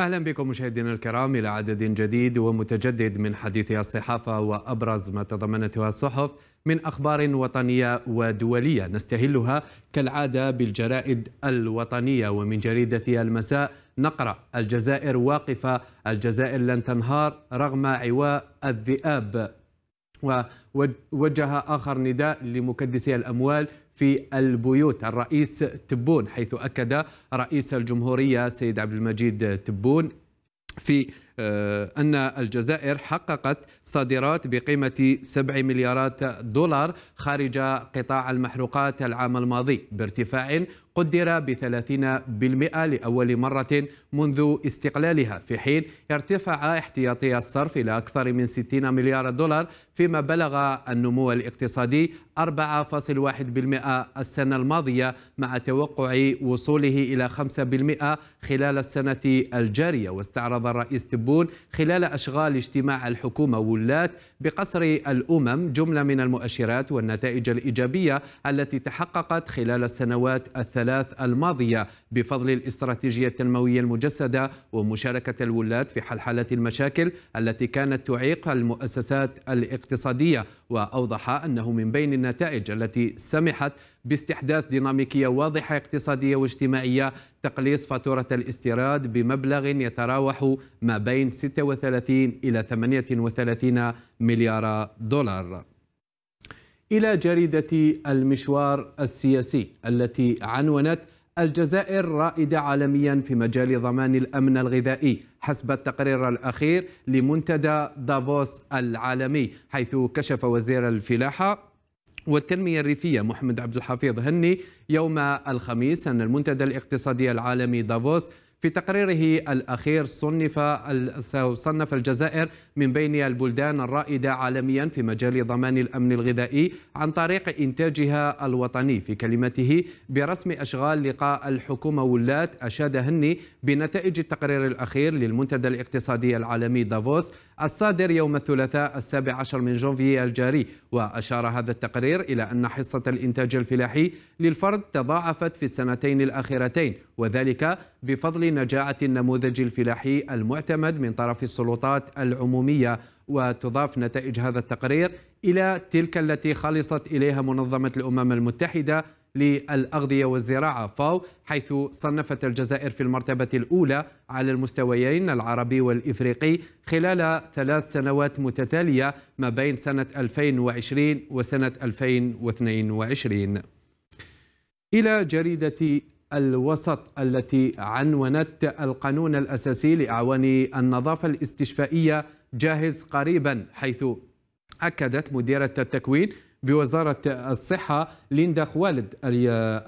أهلا بكم مشاهدينا الكرام إلى عدد جديد ومتجدد من حديث الصحافة وأبرز ما تضمنتها الصحف من أخبار وطنية ودولية نستهلها كالعادة بالجرائد الوطنية ومن جريدة المساء نقرأ الجزائر واقفة الجزائر لن تنهار رغم عواء الذئاب ووجه آخر نداء لمكدسي الأموال في البيوت الرئيس تبون حيث أكد رئيس الجمهورية سيد عبد المجيد تبون في آه، أن الجزائر حققت صادرات بقيمة 7 مليارات دولار خارج قطاع المحروقات العام الماضي بارتفاع قدر ب 30% لأول مرة منذ استقلالها في حين ارتفع احتياطي الصرف إلى أكثر من 60 مليار دولار فيما بلغ النمو الاقتصادي 4.1% السنة الماضية مع توقع وصوله إلى 5% خلال السنة الجارية واستعرض الرئيس تبون خلال أشغال اجتماع الحكومة ولات بقصر الأمم جملة من المؤشرات والنتائج الإيجابية التي تحققت خلال السنوات الثلاث الثلاث الماضية بفضل الاستراتيجية التنموية المجسدة ومشاركة الولاة في حلحلة المشاكل التي كانت تعيق المؤسسات الاقتصادية وأوضح أنه من بين النتائج التي سمحت باستحداث ديناميكية واضحة اقتصادية واجتماعية تقليص فاتورة الاستيراد بمبلغ يتراوح ما بين 36 إلى 38 مليار دولار إلى جريدة المشوار السياسي التي عنونت الجزائر رائدة عالميا في مجال ضمان الأمن الغذائي حسب التقرير الأخير لمنتدى دافوس العالمي حيث كشف وزير الفلاحة والتنمية الريفية محمد عبد الحفيظ هني يوم الخميس أن المنتدى الاقتصادي العالمي دافوس في تقريره الأخير صنف صنف الجزائر من بين البلدان الرائدة عالميا في مجال ضمان الأمن الغذائي عن طريق إنتاجها الوطني في كلمته برسم أشغال لقاء الحكومة ولات أشاد هني بنتائج التقرير الأخير للمنتدى الاقتصادي العالمي دافوس الصادر يوم الثلاثاء السابع عشر من جانفي الجاري وأشار هذا التقرير إلى أن حصة الإنتاج الفلاحي للفرد تضاعفت في السنتين الأخيرتين وذلك بفضل نجاعة النموذج الفلاحي المعتمد من طرف السلطات العمومية وتضاف نتائج هذا التقرير إلى تلك التي خلصت إليها منظمة الأمم المتحدة للأغذية والزراعة فاو حيث صنفت الجزائر في المرتبة الأولى على المستويين العربي والإفريقي خلال ثلاث سنوات متتالية ما بين سنة 2020 وسنة 2022 إلى جريدة الوسط التي عنونت القانون الأساسي لأعوان النظافة الاستشفائية جاهز قريبا حيث أكدت مديرة التكوين بوزارة الصحة ليندا خوالد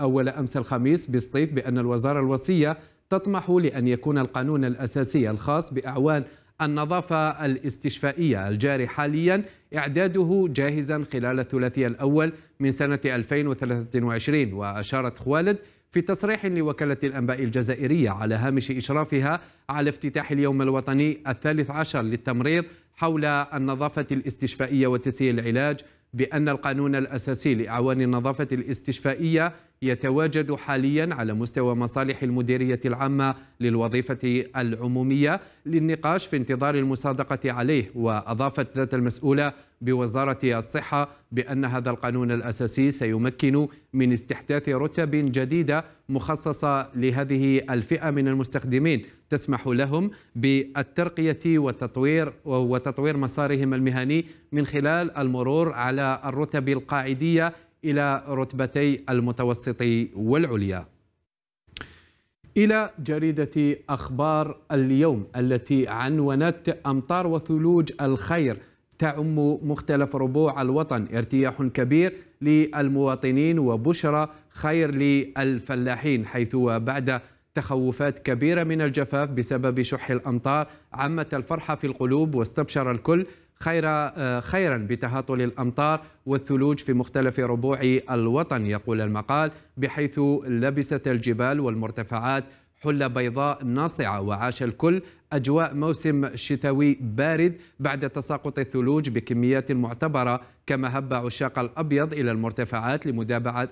أول أمس الخميس بسطيف بأن الوزارة الوصية تطمح لأن يكون القانون الأساسي الخاص بأعوان النظافة الاستشفائية الجاري حاليا إعداده جاهزا خلال الثلاثي الأول من سنة 2023 وأشارت خوالد في تصريح لوكالة الأنباء الجزائرية على هامش إشرافها على افتتاح اليوم الوطني الثالث عشر للتمريض حول النظافة الاستشفائية وتسيير العلاج بأن القانون الأساسي لأعوان النظافة الاستشفائية يتواجد حاليا على مستوى مصالح المديرية العامة للوظيفة العمومية للنقاش في انتظار المصادقة عليه وأضافت ذات المسؤولة بوزارة الصحة بأن هذا القانون الأساسي سيمكن من استحداث رتب جديدة مخصصة لهذه الفئة من المستخدمين تسمح لهم بالترقية وتطوير وتطوير مسارهم المهني من خلال المرور على الرتب القاعدية إلى رتبتي المتوسط والعليا إلى جريدة أخبار اليوم التي عنونت أمطار وثلوج الخير تعم مختلف ربوع الوطن ارتياح كبير للمواطنين وبشرى خير للفلاحين حيث وبعد تخوفات كبيرة من الجفاف بسبب شح الأمطار عمت الفرحة في القلوب واستبشر الكل خير آه، خيرا بتهاطل الامطار والثلوج في مختلف ربوع الوطن يقول المقال بحيث لبست الجبال والمرتفعات حلة بيضاء ناصعة وعاش الكل أجواء موسم شتوي بارد بعد تساقط الثلوج بكميات معتبرة كما هب عشاق الأبيض إلى المرتفعات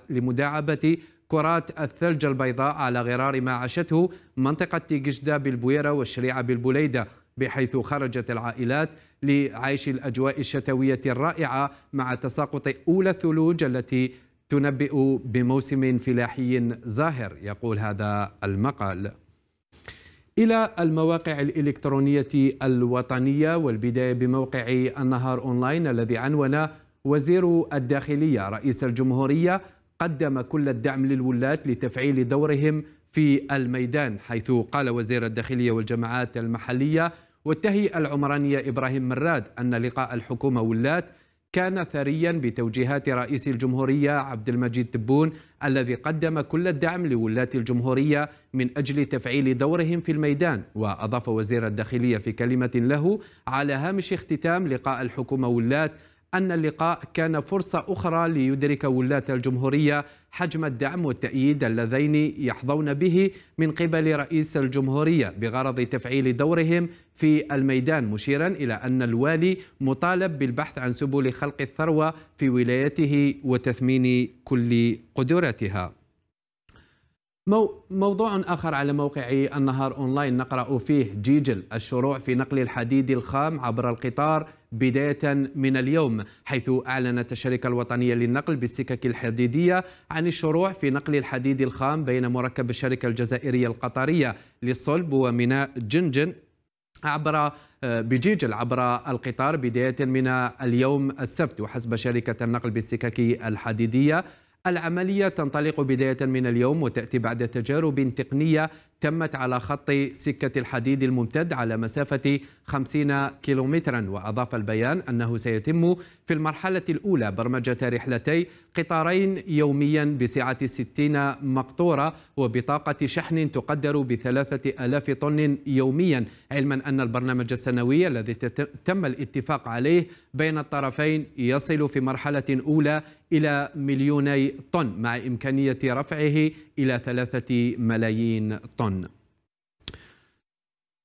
لمداعبة كرات الثلج البيضاء على غرار ما عاشته منطقة تيجشدا بالبويرة والشريعة بالبليدة بحيث خرجت العائلات لعيش الأجواء الشتوية الرائعة مع تساقط أولى الثلوج التي تنبئ بموسم فلاحي زاهر يقول هذا المقال إلى المواقع الإلكترونية الوطنية والبداية بموقع النهار أونلاين الذي عنون وزير الداخلية رئيس الجمهورية قدم كل الدعم للولاة لتفعيل دورهم في الميدان حيث قال وزير الداخلية والجماعات المحلية واتهي العمرانية إبراهيم مراد أن لقاء الحكومة ولات كان ثريا بتوجيهات رئيس الجمهورية عبد المجيد تبون الذي قدم كل الدعم لولاة الجمهورية من أجل تفعيل دورهم في الميدان وأضاف وزير الداخلية في كلمة له على هامش اختتام لقاء الحكومة ولات أن اللقاء كان فرصة أخرى ليدرك ولاة الجمهورية حجم الدعم والتأييد اللذين يحظون به من قبل رئيس الجمهورية بغرض تفعيل دورهم في الميدان مشيرا إلى أن الوالي مطالب بالبحث عن سبل خلق الثروة في ولايته وتثمين كل قدراتها موضوع آخر على موقع النهار أونلاين نقرأ فيه جيجل الشروع في نقل الحديد الخام عبر القطار بداية من اليوم حيث أعلنت الشركة الوطنية للنقل بالسكك الحديدية عن الشروع في نقل الحديد الخام بين مركب الشركة الجزائرية القطرية للصلب وميناء جنجن عبر آه، بجيجل عبر القطار بداية من اليوم السبت وحسب شركة النقل بالسكك الحديدية العملية تنطلق بداية من اليوم وتأتي بعد تجارب تقنية تمت على خط سكة الحديد الممتد على مسافة 50 كيلومترا وأضاف البيان أنه سيتم في المرحلة الأولى برمجة رحلتي قطارين يوميا بسعة 60 مقطورة وبطاقة شحن تقدر بثلاثة ألاف طن يوميا علما أن البرنامج السنوي الذي تم الاتفاق عليه بين الطرفين يصل في مرحلة أولى إلى مليوني طن مع إمكانية رفعه إلى ثلاثة ملايين طن لندن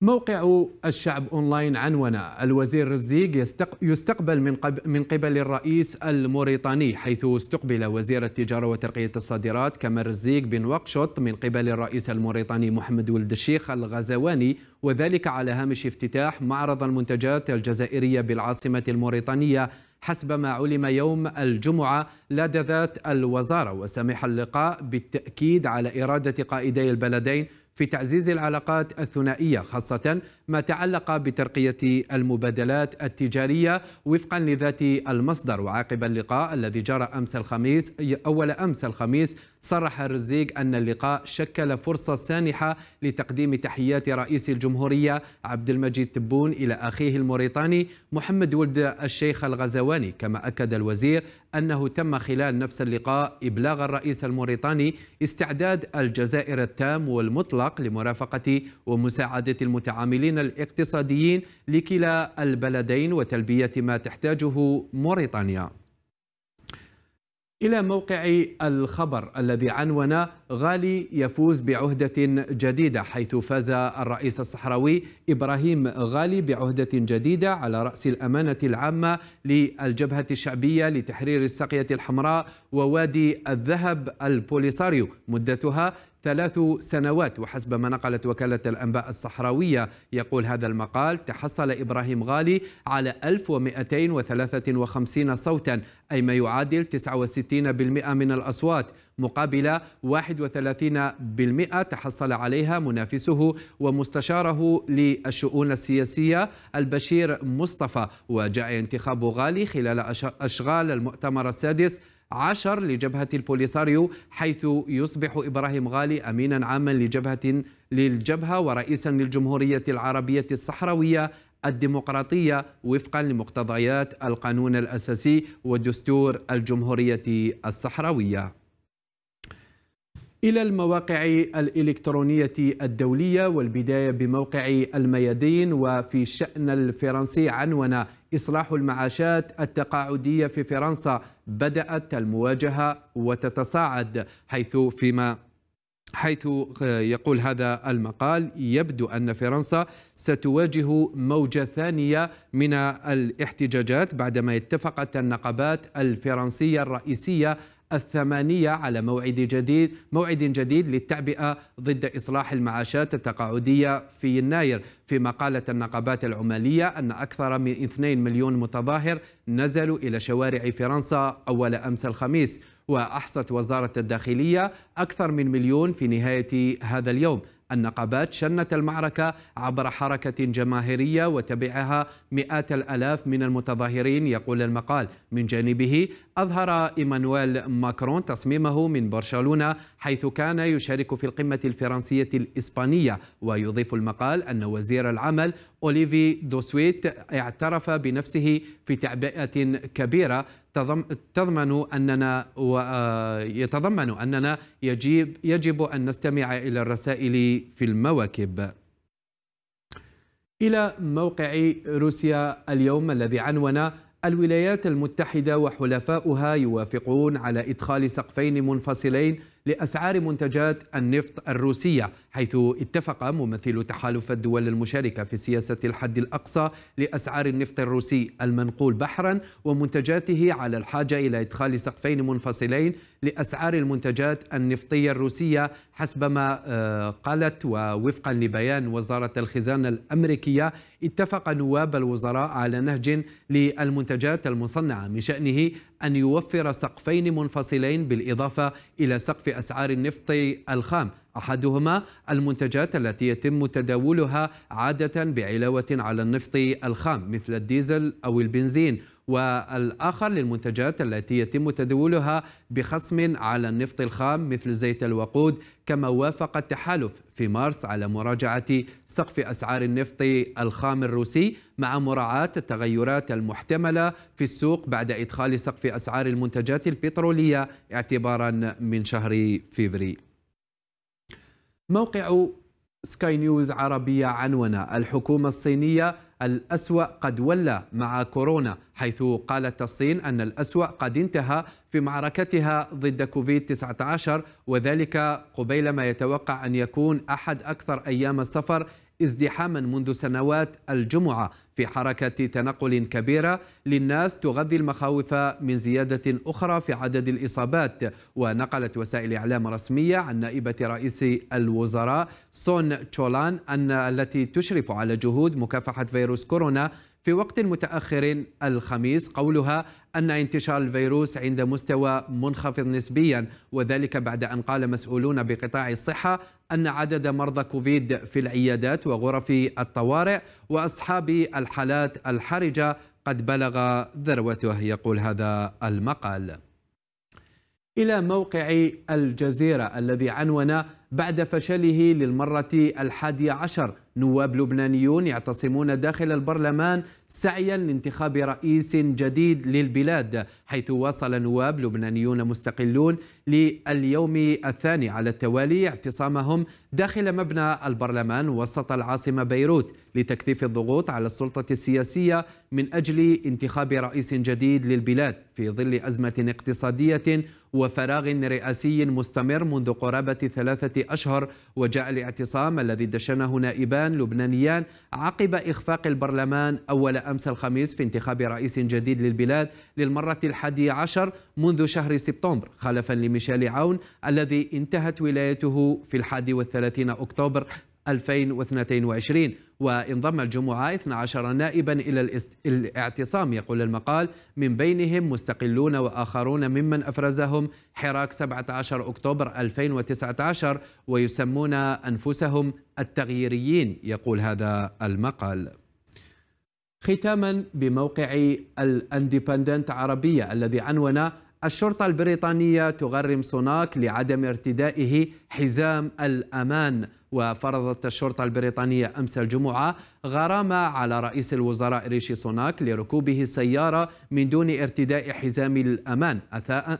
موقع الشعب اونلاين عنونا الوزير رزيق يستقبل من من قبل الرئيس الموريتاني حيث استقبل وزير التجاره وترقيه الصادرات كمال الزيغ بن وقشط من قبل الرئيس الموريتاني محمد ولد الشيخ الغزواني وذلك على هامش افتتاح معرض المنتجات الجزائريه بالعاصمه الموريتانيه حسب ما علم يوم الجمعة لدى ذات الوزارة وسمح اللقاء بالتأكيد على إرادة قائدي البلدين في تعزيز العلاقات الثنائية خاصة ما تعلق بترقية المبادلات التجارية وفقا لذات المصدر وعقب اللقاء الذي جرى أمس الخميس أول أمس الخميس صرح الرزيق أن اللقاء شكل فرصة سانحة لتقديم تحيات رئيس الجمهورية عبد المجيد تبون إلى أخيه الموريتاني محمد ولد الشيخ الغزواني كما أكد الوزير أنه تم خلال نفس اللقاء إبلاغ الرئيس الموريتاني استعداد الجزائر التام والمطلق لمرافقة ومساعدة المتعاملين الاقتصاديين لكلا البلدين وتلبية ما تحتاجه موريتانيا إلى موقع الخبر الذي عنون غالي يفوز بعهدة جديدة حيث فاز الرئيس الصحراوي إبراهيم غالي بعهدة جديدة على رأس الأمانة العامة للجبهة الشعبية لتحرير الساقية الحمراء ووادي الذهب البوليساريو مدتها ثلاث سنوات وحسب ما نقلت وكالة الأنباء الصحراوية يقول هذا المقال تحصل إبراهيم غالي على 1253 صوتا أي ما يعادل 69% من الأصوات مقابل 31% تحصل عليها منافسه ومستشاره للشؤون السياسية البشير مصطفى وجاء انتخاب غالي خلال أشغال المؤتمر السادس عشر لجبهة البوليساريو حيث يصبح إبراهيم غالي أمينا عاما لجبهة للجبهة ورئيسا للجمهورية العربية الصحراوية الديمقراطية وفقا لمقتضيات القانون الأساسي ودستور الجمهورية الصحراوية إلى المواقع الإلكترونية الدولية والبداية بموقع الميادين وفي شأن الفرنسي عنوان إصلاح المعاشات التقاعدية في فرنسا بدأت المواجهة وتتصاعد حيث فيما حيث آه، يقول هذا المقال يبدو أن فرنسا ستواجه موجة ثانية من الاحتجاجات بعدما اتفقت النقابات الفرنسية الرئيسية الثمانية على موعد جديد موعد جديد للتعبئة ضد إصلاح المعاشات التقاعدية في يناير فيما قالت النقابات العمالية أن أكثر من 2 مليون متظاهر نزلوا إلى شوارع فرنسا أول أمس الخميس وأحصت وزارة الداخلية أكثر من مليون في نهاية هذا اليوم النقابات شنت المعركة عبر حركة جماهيرية وتبعها مئات الألاف من المتظاهرين يقول المقال من جانبه أظهر إيمانويل ماكرون تصميمه من برشلونة حيث كان يشارك في القمة الفرنسية الإسبانية ويضيف المقال أن وزير العمل أوليفي دوسويت اعترف بنفسه في تعبئة كبيرة تضمن أننا ويتضمن آه، أننا يجب, يجب أن نستمع إلى الرسائل في المواكب إلى موقع روسيا اليوم الذي عنون الولايات المتحدة وحلفاؤها يوافقون على إدخال سقفين منفصلين لأسعار منتجات النفط الروسية حيث اتفق ممثل تحالف الدول المشاركة في سياسة الحد الأقصى لأسعار النفط الروسي المنقول بحرا ومنتجاته على الحاجة إلى إدخال سقفين منفصلين لأسعار المنتجات النفطية الروسية حسب ما آه، قالت ووفقا لبيان وزارة الخزانة الأمريكية اتفق نواب الوزراء على نهج للمنتجات المصنعة من شأنه أن يوفر سقفين منفصلين بالإضافة إلى سقف أسعار النفط الخام أحدهما المنتجات التي يتم تداولها عادة بعلاوة على النفط الخام مثل الديزل أو البنزين والآخر للمنتجات التي يتم تداولها بخصم على النفط الخام مثل زيت الوقود كما وافق التحالف في مارس على مراجعة سقف أسعار النفط الخام الروسي مع مراعاة التغيرات المحتملة في السوق بعد إدخال سقف أسعار المنتجات البترولية اعتبارا من شهر فبراير موقع سكاي نيوز عربية عنونا الحكومة الصينية الأسوأ قد ولى مع كورونا حيث قالت الصين أن الأسوأ قد انتهى في معركتها ضد كوفيد-19 وذلك قبيل ما يتوقع أن يكون أحد أكثر أيام السفر ازدحاما منذ سنوات الجمعة في حركة تنقل كبيرة للناس تغذي المخاوف من زيادة أخرى في عدد الإصابات ونقلت وسائل إعلام رسمية عن نائبة رئيس الوزراء سون تشولان أن التي تشرف على جهود مكافحة فيروس كورونا في وقت متأخر الخميس قولها أن انتشار الفيروس عند مستوى منخفض نسبيا وذلك بعد أن قال مسؤولون بقطاع الصحة أن عدد مرضى كوفيد في العيادات وغرف الطوارئ وأصحاب الحالات الحرجة قد بلغ ذروته يقول هذا المقال إلى موقع الجزيرة الذي عنون بعد فشله للمرة الحادية عشر نواب لبنانيون يعتصمون داخل البرلمان سعيا لانتخاب رئيس جديد للبلاد حيث واصل نواب لبنانيون مستقلون لليوم الثاني على التوالي اعتصامهم داخل مبنى البرلمان وسط العاصمة بيروت لتكثيف الضغوط على السلطة السياسية من أجل انتخاب رئيس جديد للبلاد في ظل أزمة اقتصادية وفراغ رئاسي مستمر منذ قرابة ثلاثة أشهر وجاء الاعتصام الذي دشنه نائبان لبنانيان عقب إخفاق البرلمان أول أمس الخميس في انتخاب رئيس جديد للبلاد للمرة الحادي عشر منذ شهر سبتمبر خلفا لميشيل عون الذي انتهت ولايته في الحادي والثلاثين أكتوبر 2022 وانضم الجمعة 12 نائبا إلى الاعتصام يقول المقال من بينهم مستقلون وآخرون ممن أفرزهم حراك 17 أكتوبر 2019 ويسمون أنفسهم التغييريين يقول هذا المقال ختاما بموقع الاندبندنت عربية الذي عنون الشرطة البريطانية تغرم سوناك لعدم ارتدائه حزام الأمان وفرضت الشرطة البريطانية أمس الجمعة غرامة على رئيس الوزراء ريشي سوناك لركوبه السيارة من دون ارتداء حزام الأمان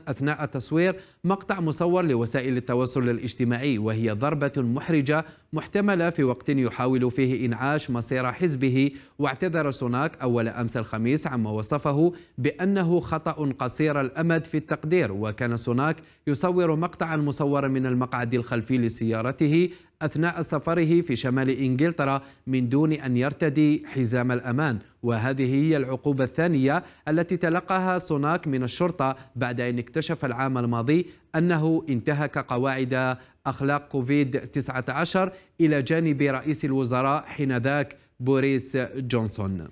أثناء تصوير مقطع مصور لوسائل التواصل الاجتماعي وهي ضربة محرجة محتملة في وقت يحاول فيه إنعاش مصير حزبه واعتذر سوناك أول أمس الخميس عما وصفه بأنه خطأ قصير الأمد في التقدير وكان سوناك يصور مقطعا مصورا من المقعد الخلفي لسيارته أثناء سفره في شمال إنجلترا من دون أن يرتدي حزام الأمان وهذه هي العقوبة الثانية التي تلقاها سوناك من الشرطة بعد أن اكتشف العام الماضي أنه انتهك قواعد أخلاق كوفيد-19 إلى جانب رئيس الوزراء حينذاك بوريس جونسون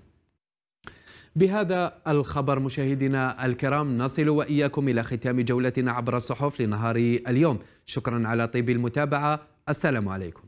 بهذا الخبر مشاهدينا الكرام نصل وإياكم إلى ختام جولتنا عبر الصحف لنهار اليوم شكرا على طيب المتابعة السلام عليكم